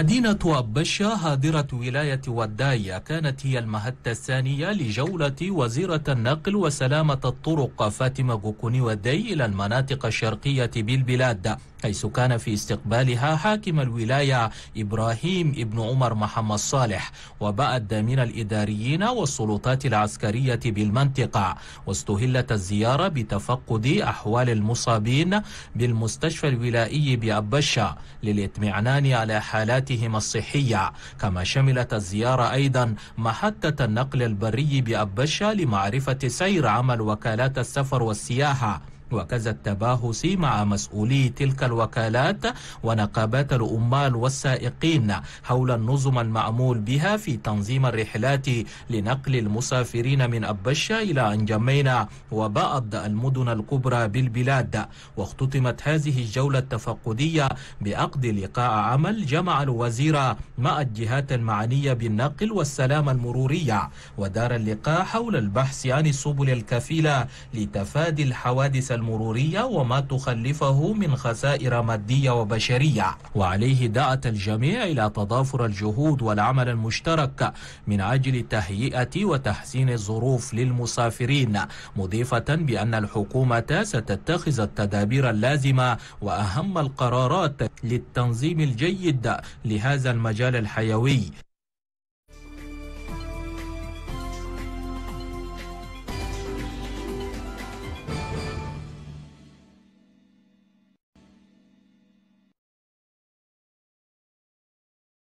مدينة أبشة هادرة ولاية وداية كانت هي المهدة الثانية لجولة وزيرة النقل وسلامة الطرق فاطمة بوكوني ودي إلى المناطق الشرقية بالبلاد حيث كان في استقبالها حاكم الولاية إبراهيم ابن عمر محمد صالح وبعد من الإداريين والسلطات العسكرية بالمنطقة واستهلت الزيارة بتفقد أحوال المصابين بالمستشفى الولائي بأبشة للإطمئنان على حالات خدماتهم الصحية كما شملت الزيارة أيضا محطة النقل البري بأبشة لمعرفة سير عمل وكالات السفر والسياحة وكذا التباهس مع مسؤولي تلك الوكالات ونقابات العمال والسائقين حول النظم المعمول بها في تنظيم الرحلات لنقل المسافرين من أبشة إلى أنجمينا وبعض المدن الكبرى بالبلاد واختتمت هذه الجولة التفقدية بأقد لقاء عمل جمع الوزير مع الجهات المعنية بالنقل والسلامة المرورية ودار اللقاء حول البحث عن السبل الكفيلة لتفادي الحوادث المرورية وما تخلفه من خسائر مادية وبشرية وعليه دعت الجميع إلى تضافر الجهود والعمل المشترك من أجل تهيئة وتحسين الظروف للمسافرين مضيفة بأن الحكومة ستتخذ التدابير اللازمة وأهم القرارات للتنظيم الجيد لهذا المجال الحيوي